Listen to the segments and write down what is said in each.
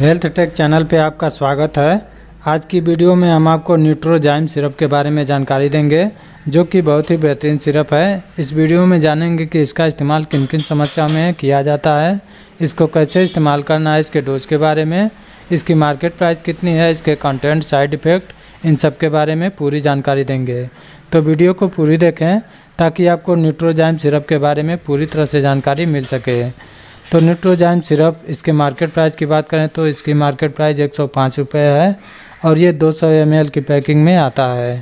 health take channel पे आपका स्वागत है आज की वीडियो में हम आपको न्यूट्रोजाइम सिरप के बारे में जानकारी देंगे जो कि बहुत ही बेहतरीन सिरप है इस वीडियो में जानेंगे कि इसका इस्तेमाल किन किन समस्या में किया जाता है इसको कैसे इस्तेमाल करना है इसके डोज के बारे में इसकी मार्केट प्राइस कितनी है इसके कंटेंट साइड इफ़ेक्ट इन सब के बारे में पूरी जानकारी देंगे तो वीडियो को पूरी देखें ताकि आपको न्यूट्रोजाइम सिरप के बारे में पूरी तरह से जानकारी मिल सके तो न्यूट्रोजाइम सिरप इसके मार्केट प्राइस की बात करें तो इसकी मार्केट प्राइस एक सौ है और ये 200 सौ की पैकिंग में आता है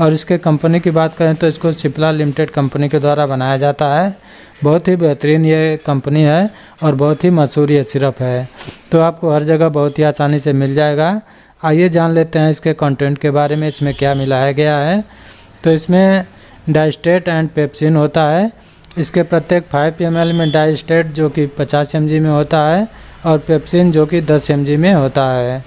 और इसके कंपनी की बात करें तो इसको सिप्ला लिमिटेड कंपनी के द्वारा बनाया जाता है बहुत ही बेहतरीन ये कंपनी है और बहुत ही मशहूर ये सिरप है तो आपको हर जगह बहुत ही आसानी से मिल जाएगा आइए जान लेते हैं इसके कंटेंट के बारे में इसमें क्या मिलाया गया है तो इसमें डाइस्टेट एंड पेप्सिन होता है इसके प्रत्येक 5 एम में डाइस्टेट जो कि 50 एम में होता है और पेप्सिन जो कि 10 एम में होता है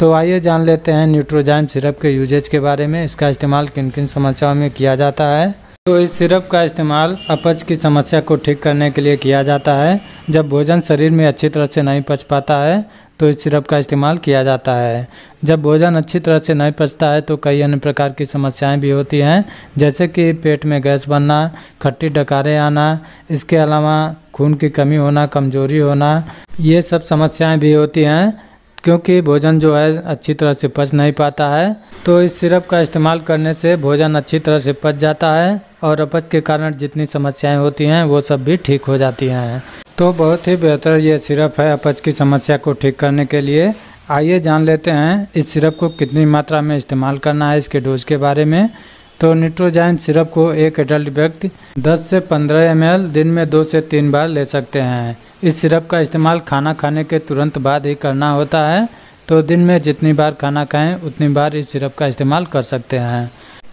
तो आइए जान लेते हैं न्यूट्रोजाइम सिरप के यूजेज के बारे में इसका इस्तेमाल किन किन समस्याओं में किया जाता है तो इस सिरप का इस्तेमाल अपच की समस्या को ठीक करने के लिए किया जाता है जब भोजन शरीर में अच्छी तरह से नहीं पच पाता है तो इस सिरप का इस्तेमाल किया जाता है जब भोजन अच्छी तरह से नहीं पचता है तो कई अन्य प्रकार की समस्याएं भी होती हैं जैसे कि पेट में गैस बनना खट्टी डकारें आना इसके अलावा खून की कमी होना कमजोरी होना ये सब समस्याएँ भी होती हैं क्योंकि भोजन जो है अच्छी तरह से पच नहीं पाता है तो इस सिरप का इस्तेमाल करने से भोजन अच्छी तरह से पच जाता है और अपच के कारण जितनी समस्याएं होती हैं वो सब भी ठीक हो जाती हैं तो बहुत ही बेहतर ये सिरप है अपच की समस्या को ठीक करने के लिए आइए जान लेते हैं इस सिरप को कितनी मात्रा में इस्तेमाल करना है इसके डोज के बारे में तो न्यूट्रोजाइन सिरप को एक एडल्ट व्यक्ति 10 से 15 एम दिन में दो से तीन बार ले सकते हैं इस सिरप का इस्तेमाल खाना खाने के तुरंत बाद ही करना होता है तो दिन में जितनी बार खाना खाएं उतनी बार इस सिरप का इस्तेमाल कर सकते हैं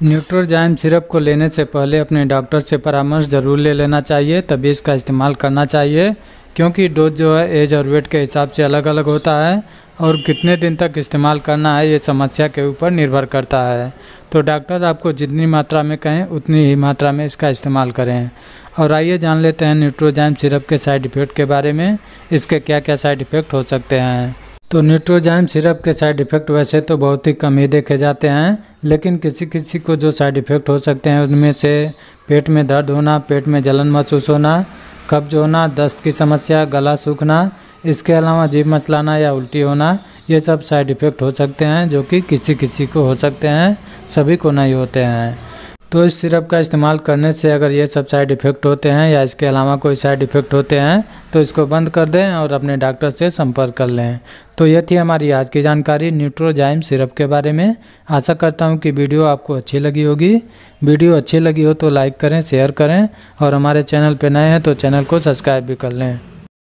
न्यूट्रोजाइम सिरप को लेने से पहले अपने डॉक्टर से परामर्श ज़रूर ले लेना चाहिए तभी इसका इस्तेमाल करना चाहिए क्योंकि डोज जो है एज और वेट के हिसाब से अलग अलग होता है और कितने दिन तक इस्तेमाल करना है ये समस्या के ऊपर निर्भर करता है तो डॉक्टर आपको जितनी मात्रा में कहें उतनी ही मात्रा में इसका इस्तेमाल करें और आइए जान लेते हैं न्यूट्रोजाइम सिरप के साइड इफ़ेक्ट के बारे में इसके क्या क्या साइड इफ़ेक्ट हो सकते हैं तो न्यूट्रोजाइम सिरप के साइड इफ़ेक्ट वैसे तो बहुत ही कम ही देखे जाते हैं लेकिन किसी किसी को जो साइड इफ़ेक्ट हो सकते हैं उनमें से पेट में दर्द होना पेट में जलन महसूस होना कब्ज होना दस्त की समस्या गला सूखना इसके अलावा जीप मचलाना या उल्टी होना ये सब साइड इफ़ेक्ट हो सकते हैं जो कि किसी किसी को हो सकते हैं सभी को नहीं होते हैं तो इस सिरप का इस्तेमाल करने से अगर ये सब साइड इफ़ेक्ट होते हैं या इसके अलावा कोई साइड इफ़ेक्ट होते हैं तो इसको बंद कर दें और अपने डॉक्टर से संपर्क कर लें तो यह थी हमारी आज की जानकारी न्यूट्रोजाइम सिरप के बारे में आशा करता हूँ कि वीडियो आपको अच्छी लगी होगी वीडियो अच्छी लगी हो तो लाइक करें शेयर करें और हमारे चैनल पर नए हैं तो चैनल को सब्सक्राइब भी कर लें